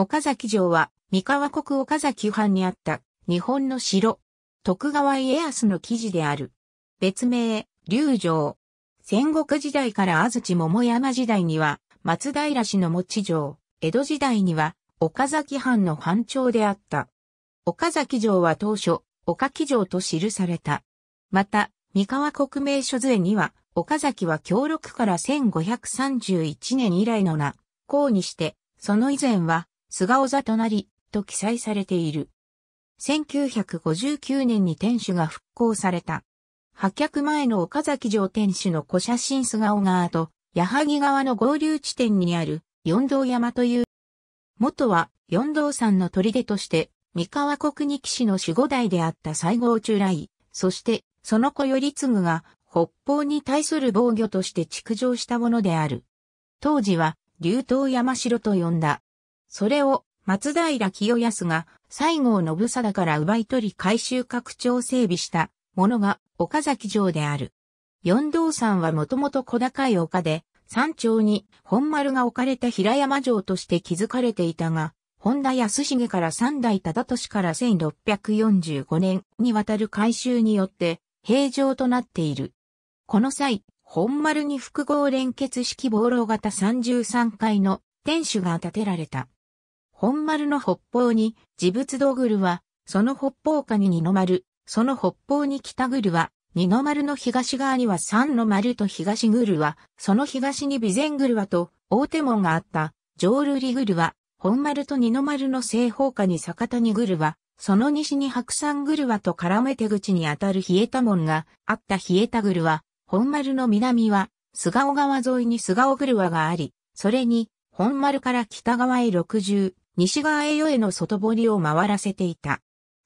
岡崎城は、三河国岡崎藩にあった日本の城、徳川家康の記事である。別名、龍城。戦国時代から安土桃山時代には、松平氏の持ち城、江戸時代には、岡崎藩の藩長であった。岡崎城は当初、岡木城と記された。また、三河国名所図絵には、岡崎は協力から1531年以来の名、うにして、その以前は、菅尾座となり、と記載されている。1959年に天守が復興された。八脚前の岡崎城天守の古写真菅尾川と、矢作川の合流地点にある四道山という、元は四道山の砦として、三河国に騎士の守護代であった西郷中来、そしてその子頼次が北方に対する防御として築城したものである。当時は、竜頭山城と呼んだ。それを松平清康が西郷信貞から奪い取り改修拡張整備したものが岡崎城である。四道山はもともと小高い丘で、山頂に本丸が置かれた平山城として築かれていたが、本田康重から三代忠俊から1645年にわたる改修によって平城となっている。この際、本丸に複合連結式防漏型33階の天守が建てられた。本丸の北方に、自仏道ぐるは、その北方下に二の丸、その北方に北ぐるは、二の丸の東側には三の丸と東ぐるは、その東に備前ぐるはと、大手門があった、上瑠璃ぐるは、本丸と二の丸の西方下に坂谷ぐるは、その西に白山ぐるはと絡め手口にあたる冷えた門があった冷えたぐるは、本丸の南は、菅尾川沿いに菅尾ぐるわがあり、それに、本丸から北側へ六十、西側へ与への外堀を回らせていた。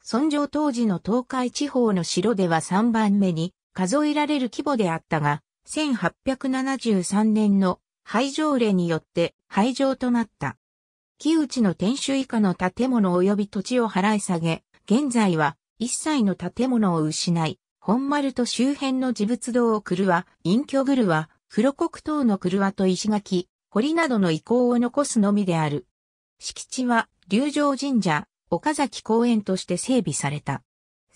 尊上当時の東海地方の城では3番目に数えられる規模であったが、1873年の廃城令によって廃城となった。木内の天守以下の建物及び土地を払い下げ、現在は一切の建物を失い、本丸と周辺の自物堂を狂わ、隠居狂わ、黒黒等の狂わと石垣、堀などの遺構を残すのみである。敷地は、龍城神社、岡崎公園として整備された。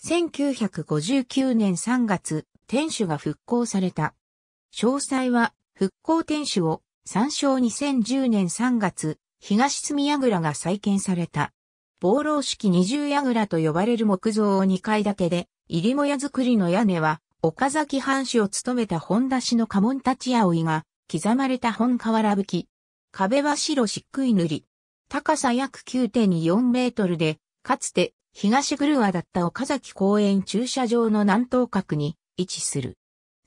1959年3月、天守が復興された。詳細は、復興天守を、参照2010年3月、東隅櫓が再建された。防老式二重櫓と呼ばれる木造を2階建てで、入りもや作りの屋根は、岡崎藩主を務めた本出しの家紋立ち葵が、刻まれた本瓦葺き。壁は白漆喰塗り、高さ約9.4メートルで、かつて東グルワだった岡崎公園駐車場の南東角に位置する。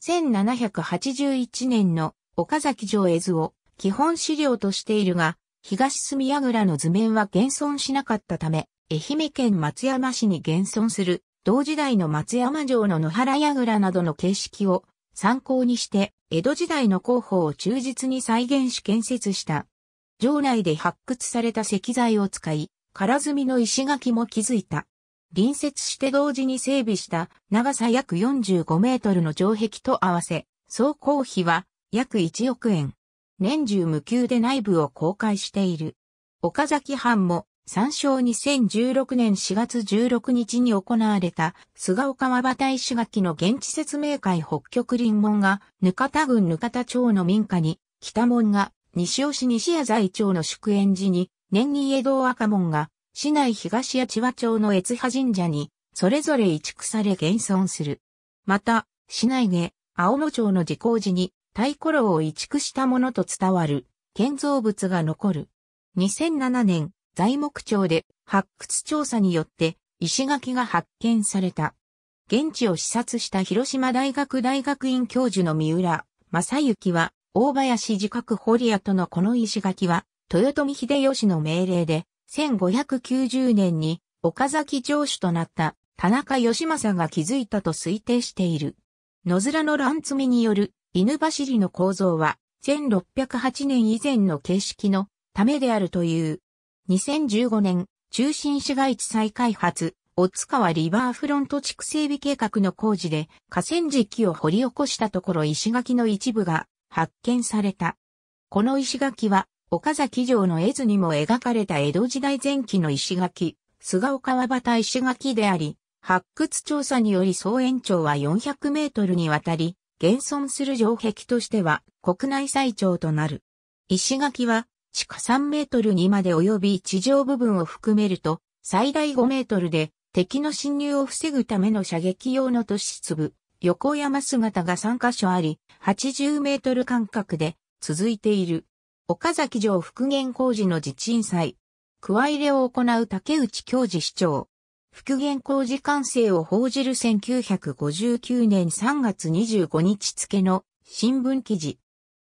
1781年の岡崎城絵図を基本資料としているが、東住櫓の図面は現存しなかったため、愛媛県松山市に現存する同時代の松山城の野原櫓などの形式を参考にして、江戸時代の広報を忠実に再現し建設した城内で発掘された石材を使い、空積みの石垣も築いた。隣接して同時に整備した長さ約45メートルの城壁と合わせ、総工費は約1億円。年中無休で内部を公開している。岡崎藩も参照2016年4月16日に行われた菅岡和場大石垣の現地説明会北極林門が、ぬかた郡ぬかた町の民家に、北門が西尾市西谷在町の祝宴時に、年に江戸赤門が、市内東谷千和町の越波神社に、それぞれ移築され現存する。また、市内で、青野町の時効時に、太鼓楼を移築したものと伝わる、建造物が残る。2007年、材木町で発掘調査によって石垣が発見された。現地を視察した広島大学大学院教授の三浦正幸は、大林自覚堀屋とのこの石垣は、豊臣秀吉の命令で、1590年に岡崎城主となった田中義政が築いたと推定している。野面の乱積みによる犬走りの構造は、1608年以前の形式のためであるという。2015年、中心市街地再開発、大塚川リバーフロント地区整備計画の工事で河川敷を掘り起こしたところ石垣の一部が発見された。この石垣は、岡崎城の絵図にも描かれた江戸時代前期の石垣、菅岡和端石垣であり、発掘調査により総延長は400メートルにわたり、現存する城壁としては国内最長となる。石垣は地下3メートルにまで及び地上部分を含めると最大5メートルで敵の侵入を防ぐための射撃用の突出部、横山姿が3カ所あり、80メートル間隔で続いている。岡崎城復元工事の自鎮祭。加入れを行う竹内教授市長。復元工事完成を報じる1959年3月25日付の新聞記事。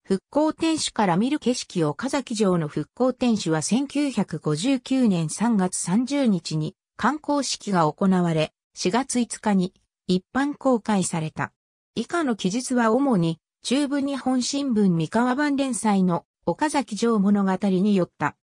復興天守から見る景色岡崎城の復興天守は1959年3月30日に観光式が行われ、4月5日に一般公開された。以下の記述は主に、中部日本新聞三河版連載の岡崎城物語によった。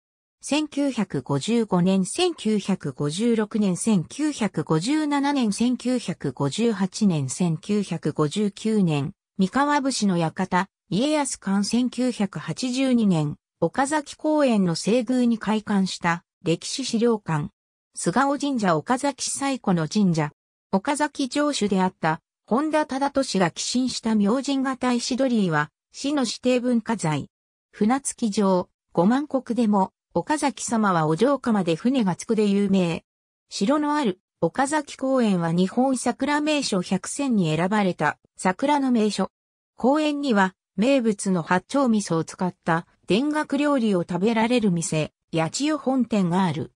1955年、1956年、1957年、1958年、1959年、三河節の館、家康館1982年、岡崎公園の西宮に開館した歴史資料館。菅尾神社岡崎最古の神社、岡崎城主であった本田忠俊が寄進した明神型石鳥居は、市の指定文化財。船着城、五万国でも、岡崎様はお城下まで船が着くで有名。城のある岡崎公園は日本桜名所100選に選ばれた桜の名所。公園には名物の八丁味噌を使った田楽料理を食べられる店、八千代本店がある。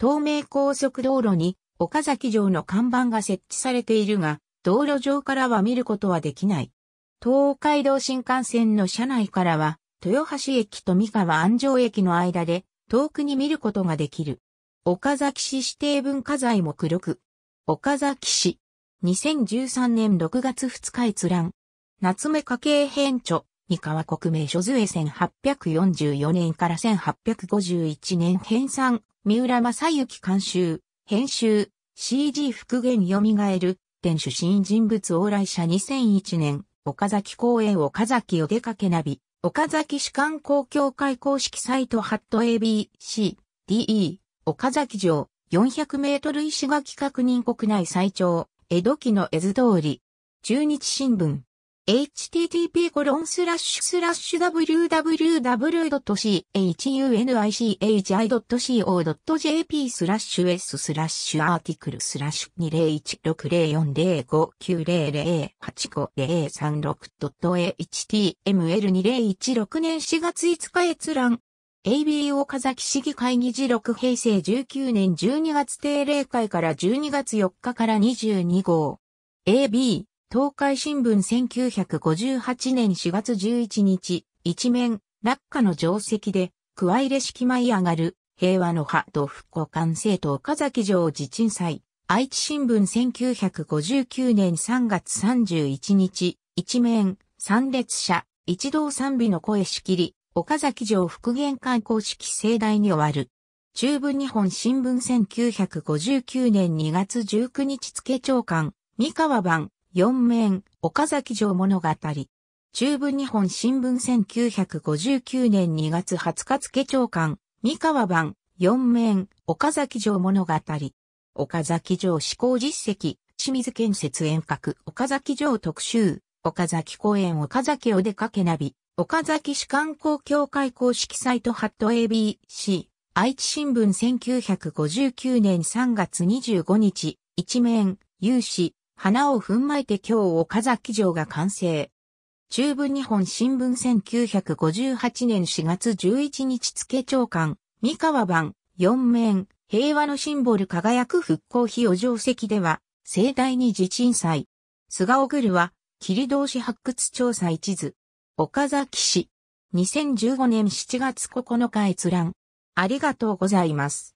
東名高速道路に岡崎城の看板が設置されているが、道路上からは見ることはできない。東海道新幹線の車内からは、豊橋駅と三河安城駅の間で、遠くに見ることができる。岡崎市指定文化財目録。岡崎市。2013年6月2日閲覧。夏目家計編著。三河国名所図へ1844年から1851年編纂。三浦正幸監修。編集、CG 復元蘇る、展主新人物往来者2001年、岡崎公園岡崎お出かけナビ、岡崎市観光協会公式サイトハット ABC、DE、岡崎城、400メートル石垣確認国内最長、江戸期の絵図通り、中日新聞。http コロンスラッシュスラッシュ www.chunich.co.jp スラッシュ s スラッシュアーティクルスラッシュ 2016040590085036.html2016 年4月5日閲覧 AB 岡崎市議会議事録平成19年12月定例会から12月4日から22号 AB 東海新聞1958年4月11日、一面、落下の定石で、加えれ式舞い上がる、平和の派と復興官政党岡崎城自鎮祭。愛知新聞1959年3月31日、一面、参列者、一同賛美の声しきり、岡崎城復元開光式盛大に終わる。中文日本新聞1959年2月19日付長官、三河版、四面、岡崎城物語。中部日本新聞1959年2月20日付長官、三河版、四面、岡崎城物語。岡崎城施行実績、清水建設遠隔、岡崎城特集、岡崎公園岡崎お出かけナビ、岡崎市観光協会公式サイトハット ABC、愛知新聞1959年3月25日、一面、有志、花を踏まえて今日岡崎城が完成。中部日本新聞1958年4月11日付長官、三河版、四面、平和のシンボル輝く復興費お定石では、盛大に地鎮祭。菅尾グルは、霧同士発掘調査一図。岡崎市。2015年7月9日閲覧。ありがとうございます。